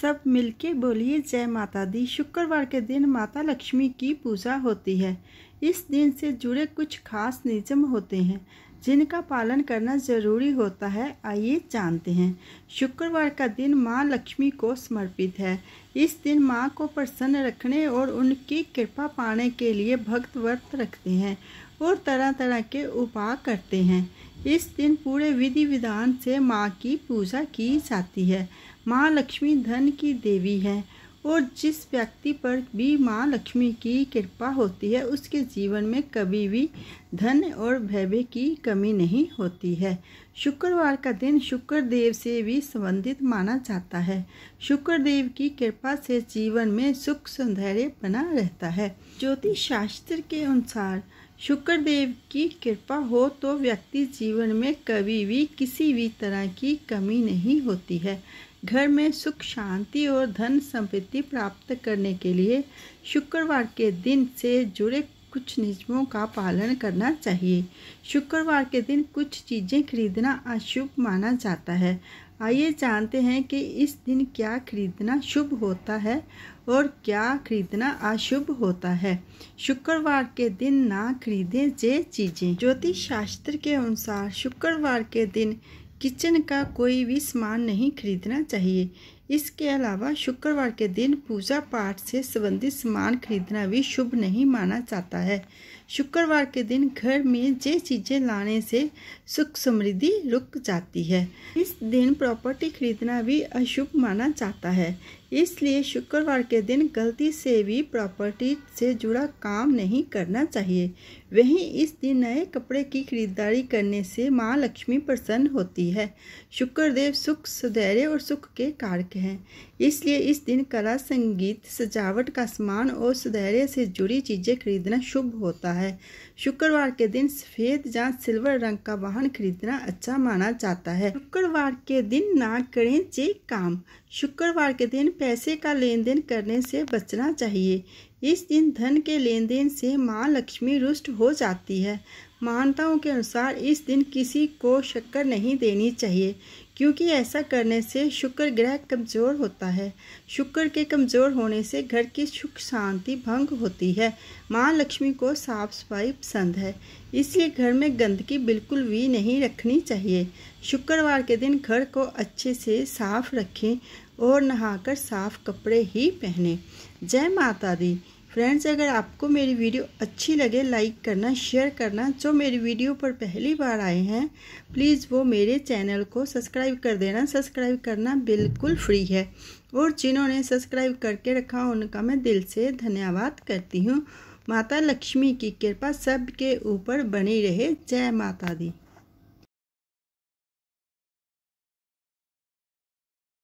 सब मिलके बोलिए जय माता दी शुक्रवार के दिन माता लक्ष्मी की पूजा होती है इस दिन से जुड़े कुछ खास नियम होते हैं जिनका पालन करना जरूरी होता है आइए जानते हैं शुक्रवार का दिन माँ लक्ष्मी को समर्पित है इस दिन माँ को प्रसन्न रखने और उनकी कृपा पाने के लिए भक्त व्रत रखते हैं और तरह तरह के उपाय करते हैं इस दिन पूरे विधि विधान से माँ की पूजा की जाती है माँ लक्ष्मी धन की देवी है और जिस व्यक्ति पर भी माँ लक्ष्मी की कृपा होती है उसके जीवन में कभी भी धन और वैभव की कमी नहीं होती है शुक्रवार का दिन शुक्र देव से भी संबंधित माना जाता है शुक्र देव की कृपा से जीवन में सुख सौंदर्य बना रहता है ज्योतिष शास्त्र के अनुसार शुक्र देव की कृपा हो तो व्यक्ति जीवन में कभी भी किसी भी तरह की कमी नहीं होती है घर में सुख शांति और धन समृद्धि प्राप्त करने के लिए शुक्रवार के दिन से जुड़े कुछ नियमों का पालन करना चाहिए शुक्रवार के दिन कुछ चीज़ें खरीदना अशुभ माना जाता है आइए जानते हैं कि इस दिन क्या खरीदना शुभ होता है और क्या खरीदना अशुभ होता है शुक्रवार के दिन ना खरीदें ये चीज़ें ज्योतिष शास्त्र के अनुसार शुक्रवार के दिन किचन का कोई भी सामान नहीं खरीदना चाहिए इसके अलावा शुक्रवार के दिन पूजा पाठ से संबंधित सामान खरीदना भी शुभ नहीं माना जाता है शुक्रवार के दिन घर में जे चीज़ें लाने से सुख समृद्धि रुक जाती है इस दिन प्रॉपर्टी खरीदना भी अशुभ माना जाता है इसलिए शुक्रवार के दिन गलती से भी प्रॉपर्टी से जुड़ा काम नहीं करना चाहिए वहीं इस दिन नए कपड़े की खरीदारी करने से माँ लक्ष्मी प्रसन्न होती है शुक्रदेव सुख सुधैर्य और सुख के कारक हैं इसलिए इस दिन कला संगीत सजावट का सामान और सुधैर्य से जुड़ी चीज़ें खरीदना शुभ होता है है शुक्रवार के दिन सफ़ेद या सिल्वर रंग का वाहन खरीदना अच्छा माना जाता है शुक्रवार के दिन ना करें जे काम शुक्रवार के दिन पैसे का लेन देन करने से बचना चाहिए इस दिन धन के लेन देन से माँ लक्ष्मी रुष्ट हो जाती है मानताओं के अनुसार इस दिन किसी को शक्कर नहीं देनी चाहिए क्योंकि ऐसा करने से शुक्र ग्रह कमज़ोर होता है शुक्र के कमज़ोर होने से घर की सुख शांति भंग होती है माँ लक्ष्मी को साफ सफाई पसंद है इसलिए घर में गंदगी बिल्कुल भी नहीं रखनी चाहिए शुक्रवार के दिन घर को अच्छे से साफ रखें और नहाकर साफ कपड़े ही पहने जय माता दी फ्रेंड्स अगर आपको मेरी वीडियो अच्छी लगे लाइक करना शेयर करना जो मेरी वीडियो पर पहली बार आए हैं प्लीज़ वो मेरे चैनल को सब्सक्राइब कर देना सब्सक्राइब करना बिल्कुल फ्री है और जिन्होंने सब्सक्राइब करके रखा उनका मैं दिल से धन्यवाद करती हूँ माता लक्ष्मी की कृपा सबके ऊपर बनी रहे जय माता दी